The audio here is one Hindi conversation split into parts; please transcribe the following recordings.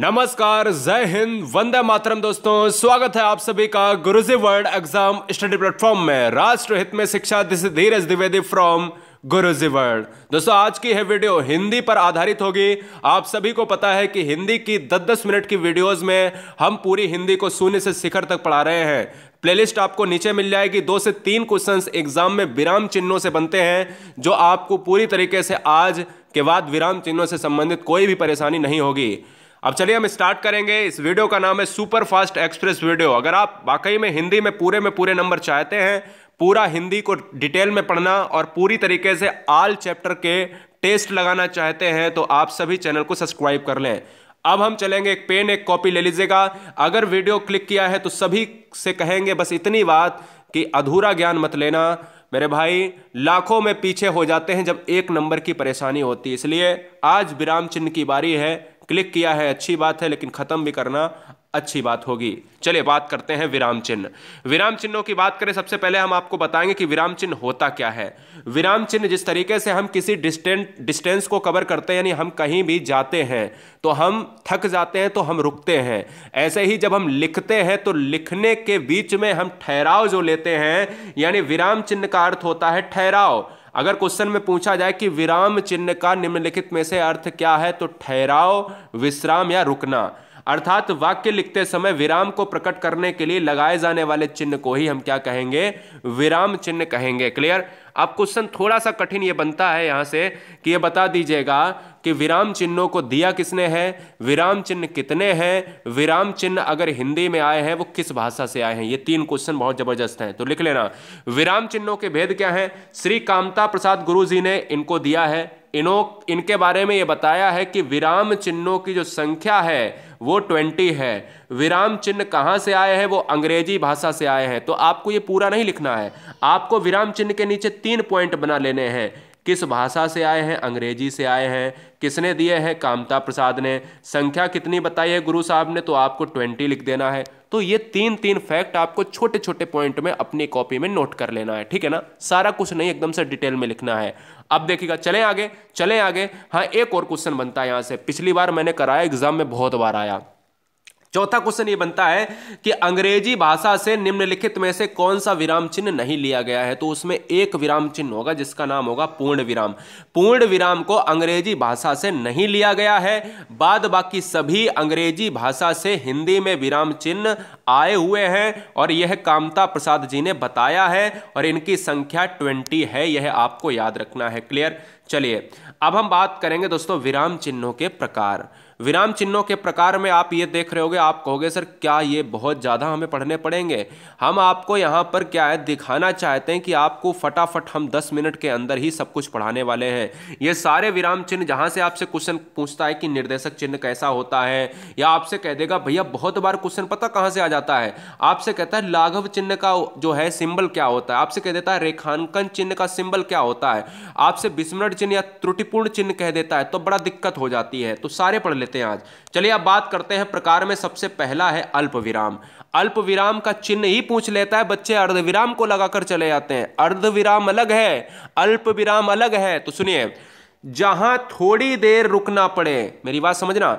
नमस्कार जय हिंद वंदे मातरम दोस्तों स्वागत है आप सभी का Guruji world exam study platform में राष्ट्रहित में शिक्षा this Dheeraj Dwivedi from Guruji world दोस्तों आज की है वीडियो हिंदी पर आधारित होगी आप सभी को पता है कि हिंदी की 10-10 मिनट की वीडियोस में हम पूरी हिंदी को शून्य से शिखर तक पढ़ा रहे हैं प्लेलिस्ट आपको नीचे मिल जाएगी दो से तीन क्वेश्चंस एग्जाम में विराम चिन्हों से बनते हैं जो आपको पूरी तरीके से आज के बाद विराम चिन्हों से संबंधित कोई भी परेशानी नहीं होगी अब चलिए हम स्टार्ट करेंगे इस वीडियो का नाम है सुपर फास्ट एक्सप्रेस वीडियो अगर आप वाकई में हिंदी में पूरे में पूरे नंबर चाहते हैं पूरा हिंदी को डिटेल में पढ़ना और पूरी तरीके से आल चैप्टर के टेस्ट लगाना चाहते हैं तो आप सभी चैनल को सब्सक्राइब कर लें अब हम चलेंगे एक पेन एक कॉपी ले लीजिएगा अगर वीडियो क्लिक किया है तो सभी से कहेंगे बस इतनी बात कि अधूरा ज्ञान मत लेना मेरे भाई लाखों में पीछे हो जाते हैं जब एक नंबर की परेशानी होती है इसलिए आज विराम चिन्ह की बारी है क्लिक किया है अच्छी बात है लेकिन ख़त्म भी करना अच्छी बात होगी चलिए बात करते हैं विराम चिन्ह विराम चिन्हों की बात करें सबसे पहले हम आपको बताएंगे कि विराम चिन्ह होता क्या है विराम चिन्ह जिस तरीके से हम किसी डिस्टेंट डिस्टेंस को कवर करते हैं यानी हम कहीं भी जाते हैं तो हम थक जाते हैं तो हम रुकते हैं ऐसे ही जब हम लिखते हैं तो लिखने के बीच में हम ठहराव जो लेते हैं यानी विराम चिन्ह का अर्थ होता है ठहराव अगर क्वेश्चन में पूछा जाए कि विराम चिन्ह का निम्नलिखित में से अर्थ क्या है तो ठहराव विश्राम या रुकना अर्थात वाक्य लिखते समय विराम को प्रकट करने के लिए लगाए जाने वाले चिन्ह को ही हम क्या कहेंगे विराम चिन्ह कहेंगे क्लियर अब क्वेश्चन थोड़ा सा कठिन ये बनता है यहां से कि ये बता दीजिएगा कि विराम चिन्हों को दिया किसने है विराम चिन्ह कितने हैं विराम चिन्ह अगर हिंदी में आए हैं वो किस भाषा से आए हैं ये तीन क्वेश्चन बहुत जबरदस्त हैं तो लिख लेना विराम चिन्हों के भेद क्या हैं श्री कामता प्रसाद गुरु जी ने इनको दिया है इनो इनके बारे में ये बताया है कि विराम चिन्हों की जो संख्या है वो ट्वेंटी है विराम चिन्ह कहाँ से आए हैं वो अंग्रेजी भाषा से आए हैं तो आपको ये पूरा नहीं लिखना है आपको विराम चिन्ह के नीचे तीन पॉइंट बना लेने हैं किस भाषा से आए हैं अंग्रेजी से आए हैं किसने दिए हैं कामता प्रसाद ने संख्या कितनी बताई है गुरु साहब ने तो आपको ट्वेंटी लिख देना है तो ये तीन तीन फैक्ट आपको छोटे छोटे पॉइंट में अपनी कॉपी में नोट कर लेना है ठीक है ना सारा कुछ नहीं एकदम से डिटेल में लिखना है अब देखिएगा चलें आगे चलें आगे हाँ एक और क्वेश्चन बनता है यहाँ से पिछली बार मैंने कराया एग्जाम में बहुत बार आया चौथा क्वेश्चन ये बनता है कि अंग्रेजी भाषा से निम्नलिखित में से कौन सा विराम चिन्ह नहीं लिया गया है तो उसमें एक विराम चिन्ह होगा जिसका नाम होगा पूर्ण विराम पूर्ण विराम को अंग्रेजी भाषा से नहीं लिया गया है बाद बाकी सभी अंग्रेजी भाषा से हिंदी में विराम चिन्ह आए हुए हैं और यह कामता प्रसाद जी ने बताया है और इनकी संख्या ट्वेंटी है यह आपको याद रखना है क्लियर चलिए अब हम बात करेंगे दोस्तों विराम चिन्हों के प्रकार विराम चिन्हों के प्रकार में आप ये देख रहे होगे आप कहोगे सर क्या ये बहुत ज़्यादा हमें पढ़ने पड़ेंगे हम आपको यहाँ पर क्या है दिखाना चाहते हैं कि आपको फटाफट हम 10 मिनट के अंदर ही सब कुछ पढ़ाने वाले हैं ये सारे विराम चिन्ह जहाँ से आपसे क्वेश्चन पूछता है कि निर्देशक चिन्ह कैसा होता है या आपसे कह देगा भैया बहुत बार क्वेश्चन पता कहाँ से आ जाता है आपसे कहता है लाघव चिन्ह का जो है सिम्बल क्या होता है आपसे कह देता है रेखांकन चिन्ह का सिम्बल क्या होता है आपसे विस्मरण विकर्ण चिन्ह या त्रुटिपूर्ण चिन्ह कह देता है तो बड़ा दिक्कत हो जाती है तो सारे पढ़ लेते हैं आज चलिए अब बात करते हैं प्रकार में सबसे पहला है अल्प विराम अल्प विराम का चिन्ह ही पूछ लेता है बच्चे अर्ध विराम को लगाकर चले जाते हैं अर्ध विराम अलग है अल्प विराम अलग है तो सुनिए जहां थोड़ी देर रुकना पड़े मेरी बात समझना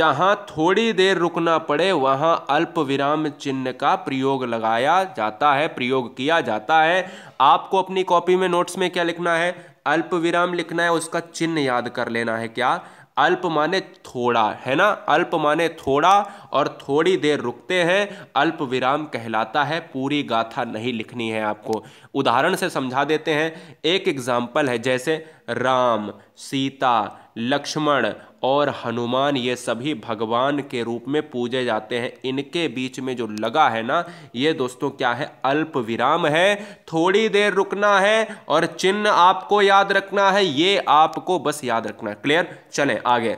जहां थोड़ी देर रुकना पड़े वहां अल्प विराम चिन्ह का प्रयोग लगाया जाता है प्रयोग किया जाता है आपको अपनी कॉपी में नोट्स में क्या लिखना है अल्प विराम लिखना है उसका चिन्ह याद कर लेना है क्या अल्प माने थोड़ा है ना अल्प माने थोड़ा और थोड़ी देर रुकते हैं अल्प विराम कहलाता है पूरी गाथा नहीं लिखनी है आपको उदाहरण से समझा देते हैं एक एग्जाम्पल है जैसे राम सीता लक्ष्मण और हनुमान ये सभी भगवान के रूप में पूजे जाते हैं इनके बीच में जो लगा है ना ये दोस्तों क्या है अल्प विराम है थोड़ी देर रुकना है और चिन्ह आपको याद रखना है ये आपको बस याद रखना है क्लियर चले आगे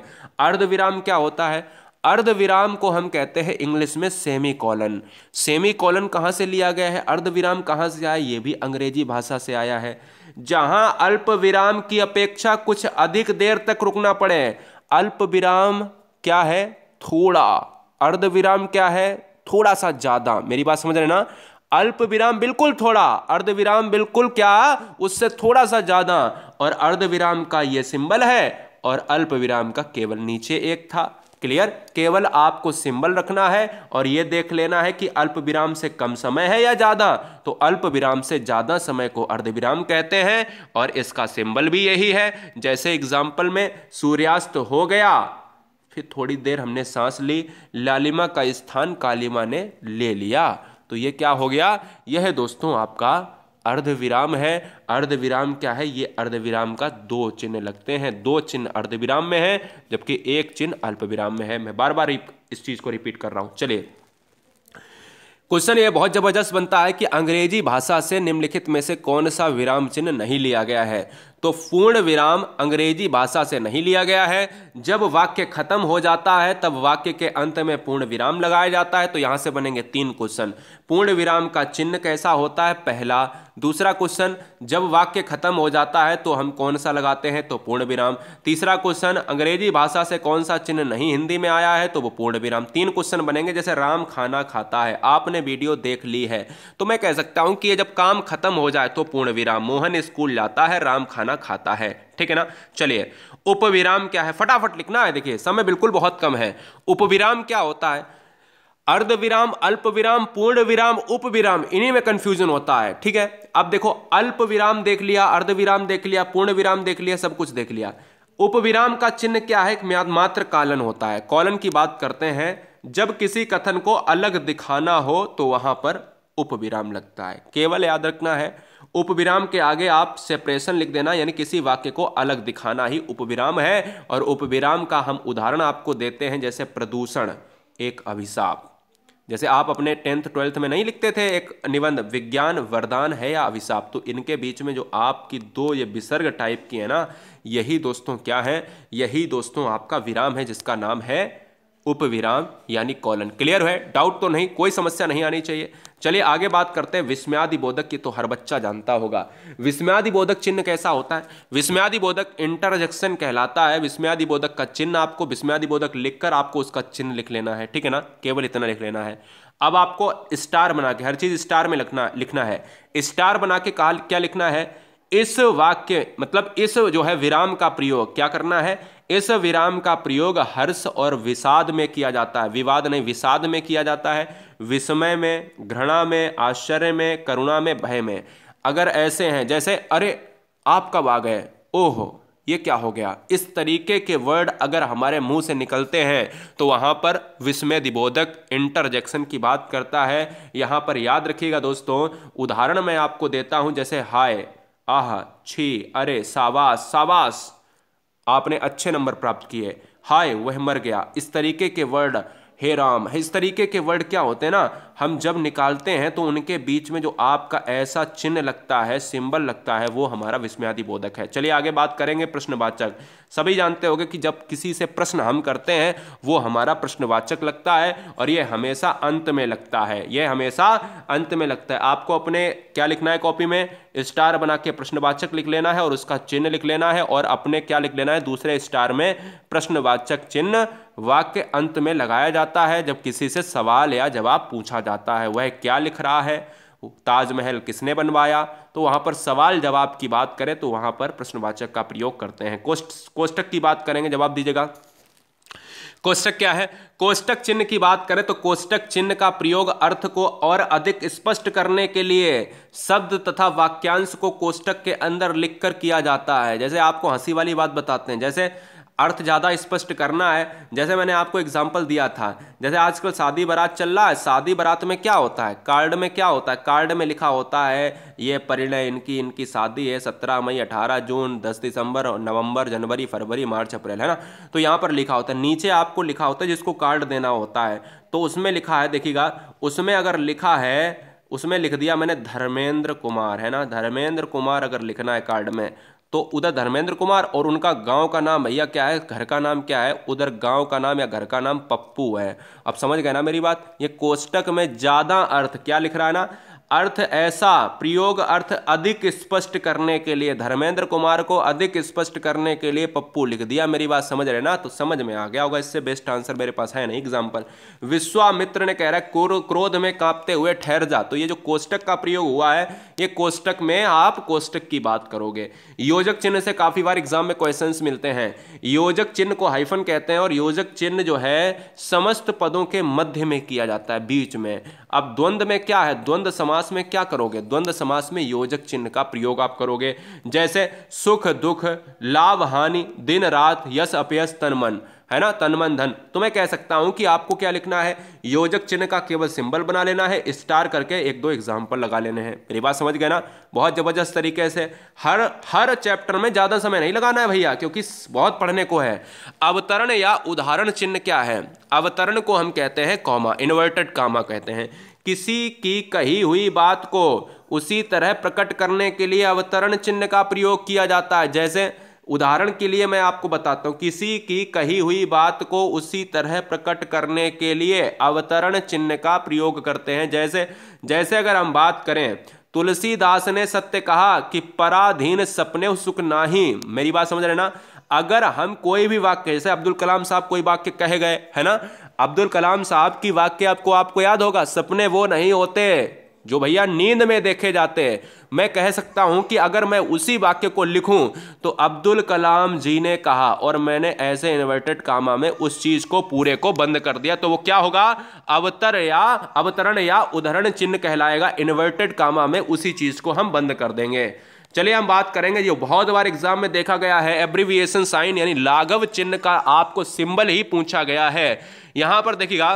अर्ध विराम क्या होता है अर्ध विराम को हम कहते हैं इंग्लिश में सेमी कॉलन सेमी कॉलन कहाँ से लिया गया है अर्ध विराम कहाँ से आया ये भी अंग्रेजी भाषा से आया है जहां अल्प विराम की अपेक्षा कुछ अधिक देर तक रुकना पड़े अल्प विराम क्या है थोड़ा अर्ध विराम क्या है थोड़ा सा ज्यादा मेरी बात समझ रहे ना अल्प विराम बिल्कुल थोड़ा अर्ध विराम बिल्कुल क्या उससे थोड़ा सा ज्यादा और अर्ध विराम का यह सिंबल है और अल्प विराम का केवल नीचे एक था क्लियर केवल आपको सिंबल रखना है और यह देख लेना है कि अल्प विराम से कम समय है या ज़्यादा तो अल्प विराम से ज़्यादा समय को अर्ध विराम कहते हैं और इसका सिंबल भी यही है जैसे एग्जाम्पल में सूर्यास्त हो गया फिर थोड़ी देर हमने सांस ली लालिमा का स्थान कालिमा ने ले लिया तो ये क्या हो गया यह दोस्तों आपका अर्ध विराम है अर्धविराम क्या है ये अर्धविराम का दो चिन्ह लगते हैं दो चिन्ह अर्धविराम में है जबकि एक चिन्ह अल्प विराम में है मैं बार बार इस चीज़ को रिपीट कर रहा हूं चलिए क्वेश्चन ये बहुत ज़बरदस्त बनता है कि अंग्रेजी भाषा से निम्नलिखित में से कौन सा विराम चिन्ह नहीं लिया गया है तो पूर्ण विराम अंग्रेजी भाषा से नहीं लिया गया है जब वाक्य खत्म हो जाता है तब वाक्य के अंत में पूर्ण विराम लगाया जाता है तो यहां से बनेंगे तीन क्वेश्चन पूर्ण विराम का चिन्ह कैसा होता है पहला दूसरा क्वेश्चन जब वाक्य खत्म हो जाता है तो हम कौन सा लगाते हैं तो पूर्ण विराम तीसरा क्वेश्चन अंग्रेजी भाषा से कौन सा चिन्ह नहीं हिंदी में आया है तो वो पूर्ण विराम तीन क्वेश्चन बनेंगे जैसे राम खाना खाता है आपने वीडियो देख ली है तो मैं कह सकता हूं कि ये जब काम खत्म हो जाए तो पूर्ण विराम मोहन स्कूल जाता है राम खाना खाना खाता है ठीक है ना चलिए उपविराम क्या है फटाफट लिखना है देखिए समय बिल्कुल बहुत कम है उपविराम क्या होता है अर्ध विराम अल्प विराम पूर्ण विराम उप विराम इन्हीं में कंफ्यूजन होता है ठीक है अब देखो अल्प विराम देख लिया अर्ध विराम देख लिया पूर्ण विराम देख लिया सब कुछ देख लिया उप विराम का चिन्ह क्या है एक मात्र कालन होता है कॉलन की बात करते हैं जब किसी कथन को अलग दिखाना हो तो वहां पर उप विराम लगता है केवल याद रखना है उपविराम के आगे आप सेपरेशन लिख देना यानी किसी वाक्य को अलग दिखाना ही उपविराम है और उपविराम का हम उदाहरण आपको देते हैं जैसे प्रदूषण एक अभिशाप जैसे आप अपने टेंथ ट्वेल्थ में नहीं लिखते थे एक निबंध विज्ञान वरदान है या अभिशाप तो इनके बीच में जो आपकी दो ये विसर्ग टाइप की है ना यही दोस्तों क्या है यही दोस्तों आपका विराम है जिसका नाम है उपविराम यानी कॉलन क्लियर है डाउट तो नहीं कोई समस्या नहीं आनी चाहिए चलिए आगे बात करते हैं विस्मयादि बोधक की तो हर बच्चा जानता होगा विस्मयादि बोधक चिन्ह कैसा होता है विस्मयादि बोधक इंटरजेक्शन कहलाता है विस्मयादि बोधक का चिन्ह आपको विस्मयादि बोधक लिखकर आपको उसका चिन्ह लिख लेना है ठीक है ना केवल इतना लिख लेना है अब आपको स्टार बना के हर चीज स्टार में लिखना लिखना है स्टार बना के कहा क्या लिखना है इस वाक्य मतलब इस जो है विराम का प्रयोग क्या करना है इस विराम का प्रयोग हर्ष और विषाद में किया जाता है विवाद नहीं विषाद में किया जाता है विस्मय में घृणा में आश्चर्य में करुणा में भय में अगर ऐसे हैं जैसे अरे आप कब आ गए ओहो ये क्या हो गया इस तरीके के वर्ड अगर हमारे मुंह से निकलते हैं तो वहां पर विस्मय दिबोधक इंटरजेक्शन की बात करता है यहां पर याद रखिएगा दोस्तों उदाहरण मैं आपको देता हूं जैसे हाय आह छे अरे सावास सावास आपने अच्छे नंबर प्राप्त किए हाय वह मर गया इस तरीके के वर्ड हे राम इस तरीके के वर्ड क्या होते हैं ना हम जब निकालते हैं तो उनके बीच में जो आपका ऐसा चिन्ह लगता है सिंबल लगता है वो हमारा विस्मयादि बोधक है चलिए आगे बात करेंगे प्रश्नवाचक सभी जानते होंगे कि जब किसी से प्रश्न हम करते हैं वो हमारा प्रश्नवाचक लगता है और ये हमेशा अंत में लगता है ये हमेशा अंत में लगता है आपको अपने क्या लिखना है कॉपी में स्टार बना के प्रश्नवाचक लिख लेना है और उसका चिन्ह लिख लेना है और अपने क्या लिख लेना है दूसरे स्टार में प्रश्नवाचक चिन्ह वाक्य अंत में लगाया जाता है जब किसी से सवाल या जवाब पूछा जाता जाता है वह क्या लिख रहा है ताजमहल किसने बनवाया तो वहाँ पर सवाल जवाब की बात करें तो वहाँ पर प्रश्नवाचक का प्रयोग करते हैं कोष्ट कोष्टक की बात करेंगे जवाब दीजिएगा कोष्टक क्या है कोष्टक चिन्ह की बात करें तो कोष्टक चिन्ह का प्रयोग अर्थ को और अधिक स्पष्ट करने के लिए शब्द तथा वाक्यांश को कोष्टक के अंदर लिखकर किया जाता है जैसे आपको हंसी वाली बात बताते हैं जैसे अर्थ ज़्यादा स्पष्ट करना है जैसे मैंने आपको एग्जाम्पल दिया था जैसे आजकल शादी बारात चल रहा है शादी बारात में क्या होता है कार्ड में क्या होता है कार्ड में लिखा होता है ये परिणय इनकी इनकी शादी है सत्रह मई अठारह जून दस दिसंबर नवंबर जनवरी फरवरी मार्च अप्रैल है ना तो यहाँ पर लिखा होता है नीचे आपको लिखा होता है जिसको कार्ड देना होता है तो उसमें लिखा है देखिएगा उसमें अगर लिखा है उसमें लिख दिया मैंने धर्मेंद्र कुमार है ना धर्मेंद्र कुमार अगर लिखना है कार्ड में तो उधर धर्मेंद्र कुमार और उनका गांव का नाम भैया क्या है घर का नाम क्या है उधर गांव का नाम या घर का नाम पप्पू है अब समझ गए ना मेरी बात ये कोष्टक में ज़्यादा अर्थ क्या लिख रहा है ना अर्थ ऐसा प्रयोग अर्थ अधिक स्पष्ट करने के लिए धर्मेंद्र कुमार को अधिक स्पष्ट करने के लिए पप्पू लिख दिया मेरी बात समझ रहे ना तो समझ में आ गया होगा इससे बेस्ट आंसर मेरे पास है नहीं एग्जाम्पल विश्वामित्र ने कह रहा है क्रोध में कांपते हुए ठहर जा तो ये जो कोष्टक का प्रयोग हुआ है ये कोष्टक में आप कोष्टक की बात करोगे योजक चिन्ह से काफी बार एग्जाम में क्वेश्चन मिलते हैं योजक चिन्ह को हाइफन कहते हैं और योजक चिन्ह जो है समस्त पदों के मध्य में किया जाता है बीच में अब द्वंद्व में क्या है द्वंद्व समाज समास में क्या करोगे द्वंद्व समास में योजक चिन्ह का प्रयोग आप करोगे जैसे सुख दुख लाभ हानि दिन रात यश अपयस तन मन है ना तन मन धन तो मैं कह सकता हूं कि आपको क्या लिखना है योजक चिन्ह का केवल सिंबल बना लेना है स्टार करके एक दो एग्जाम्पल लगा लेने हैं मेरी बात समझ गए ना बहुत जबरदस्त तरीके से हर हर चैप्टर में ज्यादा समय नहीं लगाना है भैया क्योंकि बहुत पढ़ने को है अवतरण या उदाहरण चिन्ह क्या है अवतरण को हम कहते हैं कॉमा इन्वर्टेड कामा कहते हैं किसी की कही हुई बात को उसी तरह प्रकट करने के लिए अवतरण चिन्ह का प्रयोग किया जाता है जैसे उदाहरण के लिए मैं आपको बताता हूँ किसी की कही हुई बात को उसी तरह प्रकट करने के लिए अवतरण चिन्ह का प्रयोग करते हैं जैसे जैसे अगर हम बात करें तुलसीदास ने सत्य कहा कि पराधीन सपने सुख नाही मेरी बात समझ रहे ना अगर हम कोई भी वाक्य जैसे अब्दुल कलाम साहब कोई वाक्य कहे गए है ना अब्दुल कलाम साहब की वाक्य आपको आपको याद होगा सपने वो नहीं होते जो भैया नींद में देखे जाते हैं मैं कह सकता हूं कि अगर मैं उसी वाक्य को लिखूं तो अब्दुल कलाम जी ने कहा और मैंने ऐसे इन्वर्टेड कामा में उस चीज को पूरे को बंद कर दिया तो वो क्या होगा अवतर या अवतरण या उदाहरण चिन्ह कहलाएगा इन्वर्टेड कामा में उसी चीज को हम बंद कर देंगे चलिए हम बात करेंगे जो बहुत बार एग्जाम में देखा गया है एब्रीविएशन साइन यानी लाघव चिन्ह का आपको सिंबल ही पूछा गया है यहां पर देखिएगा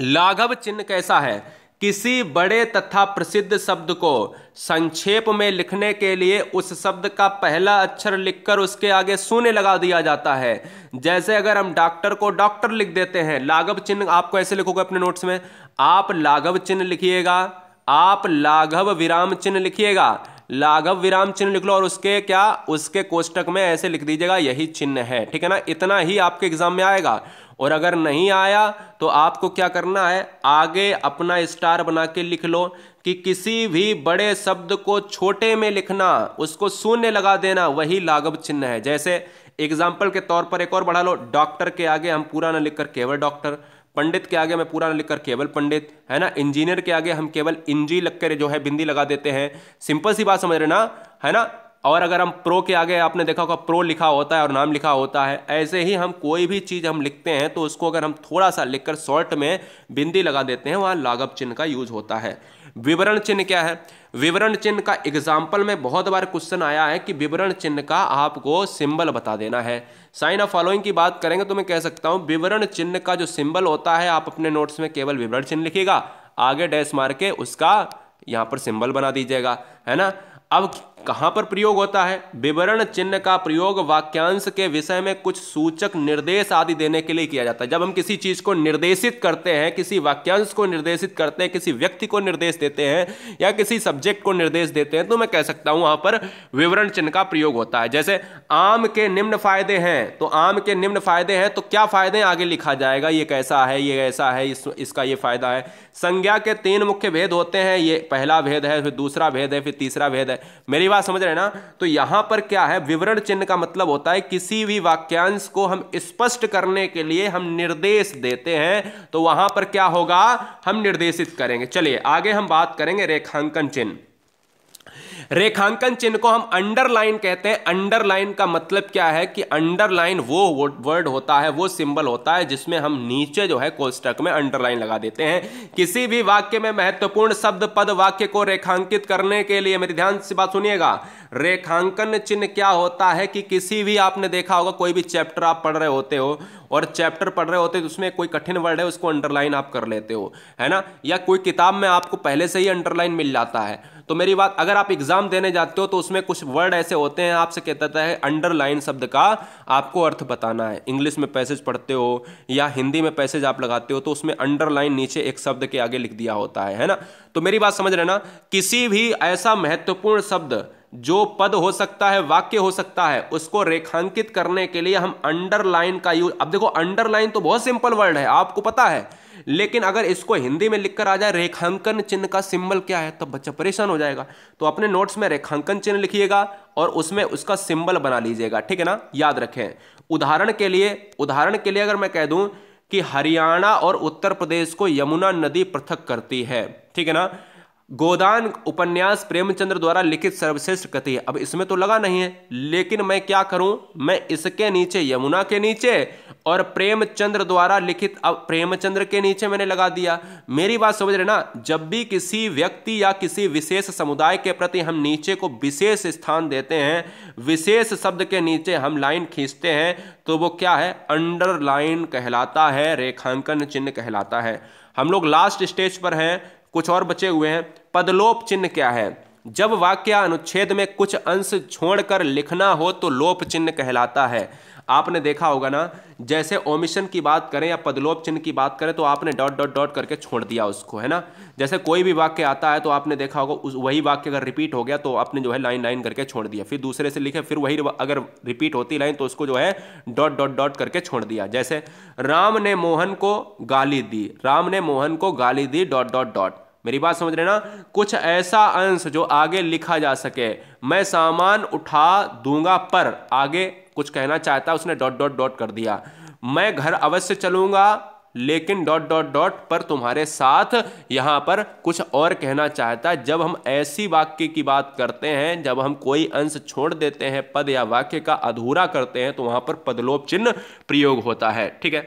लाघव चिन्ह कैसा है किसी बड़े तथा प्रसिद्ध शब्द को संक्षेप में लिखने के लिए उस शब्द का पहला अक्षर लिखकर उसके आगे शून्य लगा दिया जाता है जैसे अगर हम डॉक्टर को डॉक्टर लिख देते हैं लाघव चिन्ह आपको ऐसे लिखोगे अपने नोट्स में आप लाघव चिन्ह लिखिएगा आप लाघव विराम चिन्ह लिखिएगा लाघव विराम चिन्ह लिख लो और उसके क्या उसके कोष्टक में ऐसे लिख दीजिएगा यही चिन्ह है ठीक है ना इतना ही आपके एग्जाम में आएगा और अगर नहीं आया तो आपको क्या करना है आगे अपना स्टार बना के लिख लो कि किसी भी बड़े शब्द को छोटे में लिखना उसको शून्य लगा देना वही लाघव चिन्ह है जैसे एग्जाम्पल के तौर पर एक और बढ़ा लो डॉक्टर के आगे हम पूरा ना लिख कर केवल डॉक्टर पंडित के आगे मैं पूरा ना लिखकर केवल पंडित है ना इंजीनियर के आगे हम केवल इंजी लगकर जो है बिंदी लगा देते हैं सिंपल सी बात समझ रहे ना है ना और अगर हम प्रो के आगे आपने देखा होगा प्रो लिखा होता है और नाम लिखा होता है ऐसे ही हम कोई भी चीज़ हम लिखते हैं तो उसको अगर हम थोड़ा सा लिखकर शॉर्ट में बिंदी लगा देते हैं वहाँ लागव चिन्ह का यूज होता है विवरण चिन्ह क्या है विवरण चिन्ह का एग्जाम्पल में बहुत बार क्वेश्चन आया है कि विवरण चिन्ह का आपको सिंबल बता देना है साइन ऑफ फॉलोइंग की बात करेंगे तो मैं कह सकता हूँ विवरण चिन्ह का जो सिंबल होता है आप अपने नोट्स में केवल विवरण चिन्ह लिखेगा आगे डैश मार के उसका यहाँ पर सिंबल बना दीजिएगा है ना अब कहाँ पर प्रयोग होता है विवरण चिन्ह का प्रयोग वाक्यांश के विषय में कुछ सूचक निर्देश आदि देने के लिए किया जाता है जब हम किसी चीज को निर्देशित करते हैं किसी वाक्यांश को निर्देशित करते हैं किसी व्यक्ति को निर्देश देते हैं या किसी सब्जेक्ट को निर्देश देते हैं तो मैं कह सकता हूं वहां पर विवरण चिन्ह का प्रयोग होता है जैसे आम के निम्न फायदे हैं तो आम के निम्न फायदे हैं तो क्या फायदे आगे लिखा जाएगा ये कैसा है ये ऐसा है इस, इसका ये फायदा है संज्ञा के तीन मुख्य भेद होते हैं ये पहला भेद है फिर दूसरा भेद है फिर तीसरा भेद है मेरी बात समझ रहे हैं ना तो यहाँ पर क्या है विवरण चिन्ह का मतलब होता है किसी भी वाक्यांश को हम स्पष्ट करने के लिए हम निर्देश देते हैं तो वहां पर क्या होगा हम निर्देशित करेंगे चलिए आगे हम बात करेंगे रेखांकन चिन्ह रेखांकन चिन्ह को हम अंडरलाइन कहते हैं अंडरलाइन का मतलब क्या है कि अंडरलाइन वो वर्ड होता है वो सिंबल होता है जिसमें हम नीचे जो है कोष्टक में अंडरलाइन लगा देते हैं किसी भी वाक्य में महत्वपूर्ण शब्द पद वाक्य को रेखांकित करने के लिए मेरी ध्यान से बात सुनिएगा रेखांकन चिन्ह क्या होता है कि किसी भी आपने देखा होगा कोई भी चैप्टर आप पढ़ रहे होते हो और चैप्टर पढ़ रहे होते तो उसमें कोई कठिन वर्ड है उसको अंडरलाइन आप कर लेते हो है ना या कोई किताब में आपको पहले से ही अंडरलाइन मिल जाता है तो मेरी बात अगर आप एग्जाम देने जाते हो तो उसमें कुछ वर्ड ऐसे होते हैं आपसे कहता है अंडरलाइन शब्द का आपको अर्थ बताना है इंग्लिश में पैसेज पढ़ते हो या हिंदी में पैसेज आप लगाते हो तो उसमें अंडरलाइन नीचे एक शब्द के आगे लिख दिया होता है है ना तो मेरी बात समझ रहे ना किसी भी ऐसा महत्वपूर्ण शब्द जो पद हो सकता है वाक्य हो सकता है उसको रेखांकित करने के लिए हम अंडरलाइन का यूज अब देखो अंडरलाइन तो बहुत सिंपल वर्ड है आपको पता है लेकिन अगर इसको हिंदी में लिखकर आ जाए रेखांकन चिन्ह का सिंबल क्या है तब तो बच्चा परेशान हो जाएगा तो अपने नोट्स में रेखांकन चिन्ह लिखिएगा और उसमें उसका सिंबल बना लीजिएगा ठीक है ना याद रखें उदाहरण के लिए उदाहरण के लिए अगर मैं कह दूं कि हरियाणा और उत्तर प्रदेश को यमुना नदी पृथक करती है ठीक है ना गोदान उपन्यास प्रेमचंद्र द्वारा लिखित सर्वश्रेष्ठ कति है अब इसमें तो लगा नहीं है लेकिन मैं क्या करूं मैं इसके नीचे यमुना के नीचे और प्रेमचंद्र द्वारा लिखित अब प्रेमचंद्र के नीचे मैंने लगा दिया मेरी बात समझ रहे ना जब भी किसी व्यक्ति या किसी विशेष समुदाय के प्रति हम नीचे को विशेष स्थान देते हैं विशेष शब्द के नीचे हम लाइन खींचते हैं तो वो क्या है अंडरलाइन कहलाता है रेखांकन चिन्ह कहलाता है हम लोग लास्ट स्टेज पर हैं कुछ और बचे हुए हैं पदलोप चिन्ह क्या है जब वाक्य अनुच्छेद में कुछ अंश छोड़कर लिखना हो तो लोप चिन्ह कहलाता है आपने देखा होगा ना जैसे ओमिशन की बात करें या पदलोप चिन्ह की बात करें तो आपने डॉट डॉट डॉट करके छोड़ दिया उसको है ना जैसे कोई भी वाक्य आता है तो आपने देखा होगा उस वही वाक्य अगर रिपीट हो गया तो आपने जो है लाइन लाइन करके छोड़ दिया फिर दूसरे से लिखे फिर वही अगर रिपीट होती लाइन तो उसको जो है डॉट डॉट डॉट करके छोड़ दिया जैसे राम ने मोहन को गाली दी राम ने मोहन को गाली दी डॉट डॉट डॉट मेरी बात समझ रहे ना कुछ ऐसा अंश जो आगे लिखा जा सके मैं सामान उठा दूंगा पर आगे कुछ कहना चाहता उसने डॉट डॉट डॉट कर दिया मैं घर अवश्य चलूंगा लेकिन डॉट डॉट डॉट पर तुम्हारे साथ यहां पर कुछ और कहना चाहता जब हम ऐसी वाक्य की बात करते हैं जब हम कोई अंश छोड़ देते हैं पद या वाक्य का अधूरा करते हैं तो वहां पर पदलोप चिन्ह प्रयोग होता है ठीक है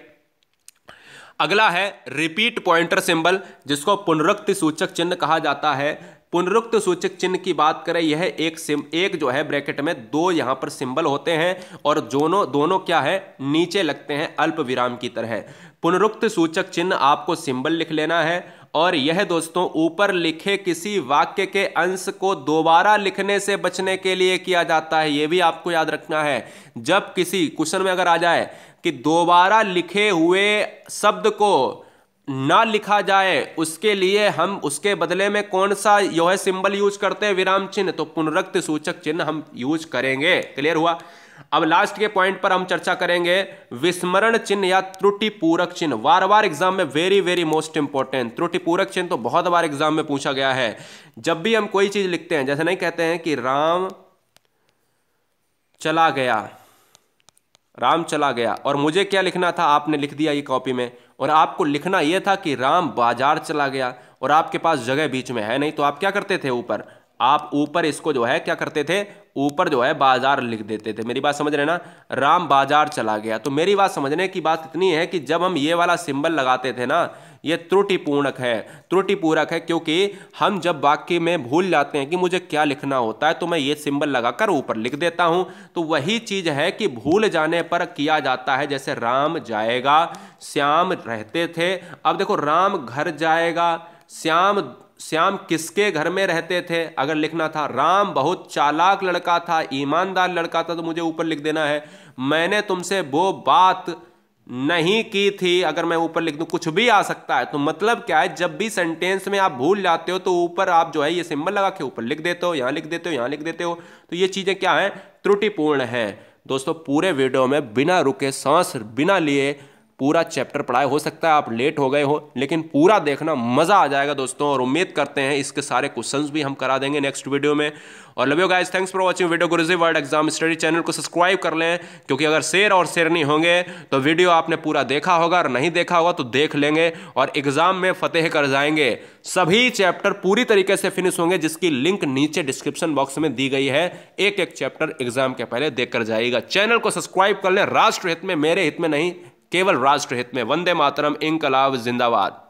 अगला है रिपीट पॉइंटर सिंबल जिसको पुनरुक्त सूचक चिन्ह कहा जाता है पुनरुक्त सूचक चिन्ह की बात करें यह एक सिम एक जो है ब्रैकेट में दो यहाँ पर सिंबल होते हैं और दोनों दोनों क्या है नीचे लगते हैं अल्प विराम की तरह पुनरुक्त सूचक चिन्ह आपको सिंबल लिख लेना है और यह दोस्तों ऊपर लिखे किसी वाक्य के अंश को दोबारा लिखने से बचने के लिए किया जाता है यह भी आपको याद रखना है जब किसी क्वेश्चन में अगर आ जाए कि दोबारा लिखे हुए शब्द को ना लिखा जाए उसके लिए हम उसके बदले में कौन सा यह सिंबल यूज करते हैं विराम चिन्ह तो पुनरक्त सूचक चिन्ह हम यूज करेंगे क्लियर हुआ अब लास्ट के पॉइंट पर हम चर्चा करेंगे विस्मरण चिन्ह या त्रुटिपूरक चिन्ह बार बार एग्जाम में वेरी वेरी मोस्ट इंपॉर्टेंट त्रुटिपूरक चिन्ह तो बहुत बार एग्जाम में पूछा गया है जब भी हम कोई चीज लिखते हैं जैसे नहीं कहते हैं कि राम चला गया राम चला गया और मुझे क्या लिखना था आपने लिख दिया ये कॉपी में और आपको लिखना यह था कि राम बाजार चला गया और आपके पास जगह बीच में है नहीं तो आप क्या करते थे ऊपर आप ऊपर इसको जो है क्या करते थे ऊपर जो है बाजार लिख देते थे मेरी बात समझ रहे ना राम बाजार चला गया तो मेरी बात समझने की बात इतनी है कि जब हम ये वाला सिंबल लगाते थे ना ये त्रुटिपूर्णक है त्रुटिपूरक है क्योंकि हम जब वाक्य में भूल जाते हैं कि मुझे क्या लिखना होता है तो मैं ये सिंबल लगाकर ऊपर लिख देता हूं तो वही चीज़ है कि भूल जाने पर किया जाता है जैसे राम जाएगा श्याम रहते थे अब देखो राम घर जाएगा श्याम श्याम किसके घर में रहते थे अगर लिखना था राम बहुत चालाक लड़का था ईमानदार लड़का था तो मुझे ऊपर लिख देना है मैंने तुमसे वो बात नहीं की थी अगर मैं ऊपर लिख दूं कुछ भी आ सकता है तो मतलब क्या है जब भी सेंटेंस में आप भूल जाते हो तो ऊपर आप जो है ये सिंबल लगा के ऊपर लिख देते हो यहाँ लिख देते हो यहाँ लिख देते हो तो ये चीज़ें क्या हैं त्रुटिपूर्ण हैं दोस्तों पूरे वीडियो में बिना रुके सांस बिना लिए पूरा चैप्टर पढ़ाए हो सकता है आप लेट हो गए हो लेकिन पूरा देखना मज़ा आ जाएगा दोस्तों और उम्मीद करते हैं इसके सारे क्वेश्चंस भी हम करा देंगे नेक्स्ट वीडियो में और love you guys thanks for watching video Guruji world exam study channel को सब्सक्राइब कर लें क्योंकि अगर शेयर और शेयर नहीं होंगे तो वीडियो आपने पूरा देखा होगा और नहीं देखा होगा तो देख लेंगे और एग्जाम में फतेह कर जाएंगे सभी चैप्टर पूरी तरीके से फिनिश होंगे जिसकी लिंक नीचे डिस्क्रिप्शन बॉक्स में दी गई है एक एक चैप्टर एग्जाम के पहले देख कर जाएगा चैनल को सब्सक्राइब कर लें राष्ट्र हित में मेरे हित में नहीं केवल राष्ट्रहित में वंदे मातरम इंकलाब जिंदाबाद